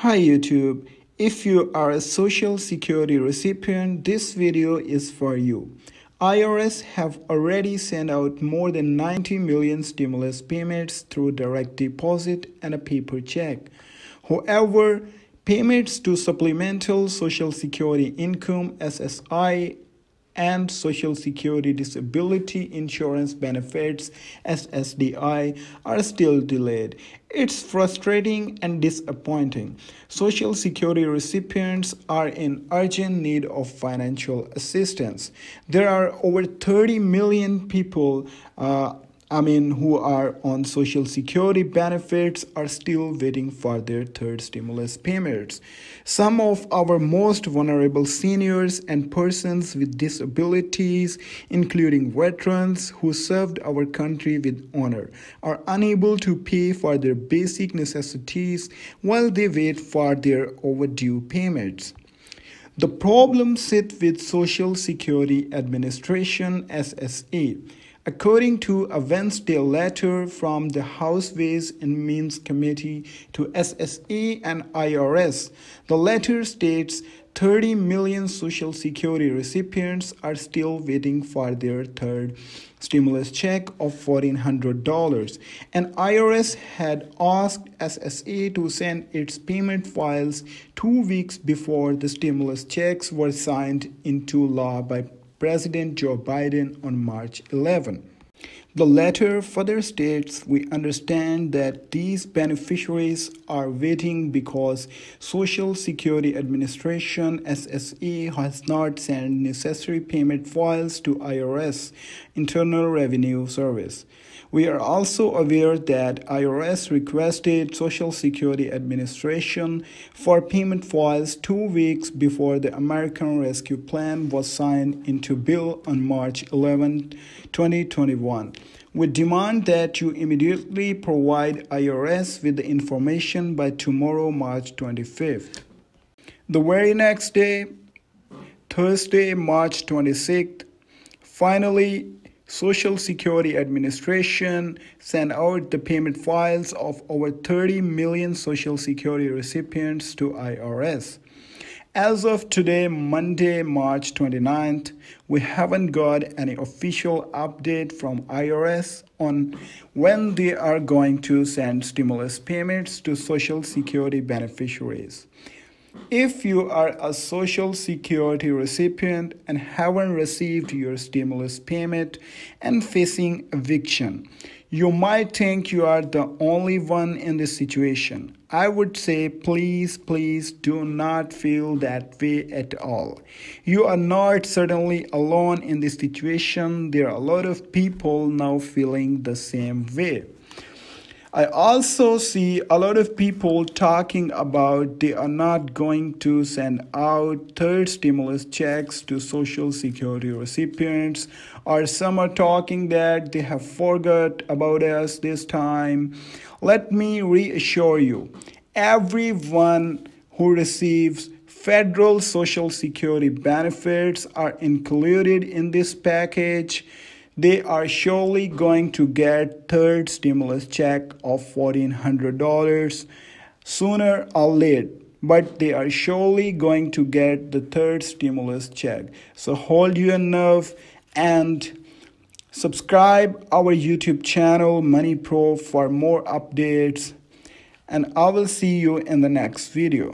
Hi YouTube, if you are a social security recipient, this video is for you. IRS have already sent out more than 90 million stimulus payments through direct deposit and a paper check. However, payments to supplemental social security income SSI and Social Security Disability Insurance benefits SSDI are still delayed. It's frustrating and disappointing. Social Security recipients are in urgent need of financial assistance. There are over 30 million people uh, I mean, who are on social security benefits are still waiting for their third stimulus payments. Some of our most vulnerable seniors and persons with disabilities, including veterans who served our country with honor, are unable to pay for their basic necessities while they wait for their overdue payments. The problem sits with Social Security Administration SSA According to a Wednesday letter from the House Ways and Means Committee to SSA and IRS, the letter states 30 million Social Security recipients are still waiting for their third stimulus check of $1,400. And IRS had asked SSA to send its payment files two weeks before the stimulus checks were signed into law by President Joe Biden on March 11. The letter further states we understand that these beneficiaries are waiting because Social Security Administration SSE has not sent necessary payment files to IRS Internal Revenue Service. We are also aware that IRS requested Social Security Administration for payment files 2 weeks before the American Rescue Plan was signed into bill on March 11, 2021. We demand that you immediately provide IRS with the information by tomorrow, March 25th. The very next day, Thursday, March 26th, finally, Social Security Administration sent out the payment files of over 30 million Social Security recipients to IRS. As of today, Monday, March 29th, we haven't got any official update from IRS on when they are going to send stimulus payments to Social Security beneficiaries. If you are a Social Security recipient and haven't received your stimulus payment and facing eviction, you might think you are the only one in this situation. I would say, please, please do not feel that way at all. You are not certainly alone in this situation. There are a lot of people now feeling the same way. I also see a lot of people talking about they are not going to send out third stimulus checks to social security recipients, or some are talking that they have forgot about us this time. Let me reassure you everyone who receives federal social security benefits are included in this package they are surely going to get third stimulus check of $1400 sooner or later but they are surely going to get the third stimulus check so hold your nerve and subscribe our youtube channel money pro for more updates and i will see you in the next video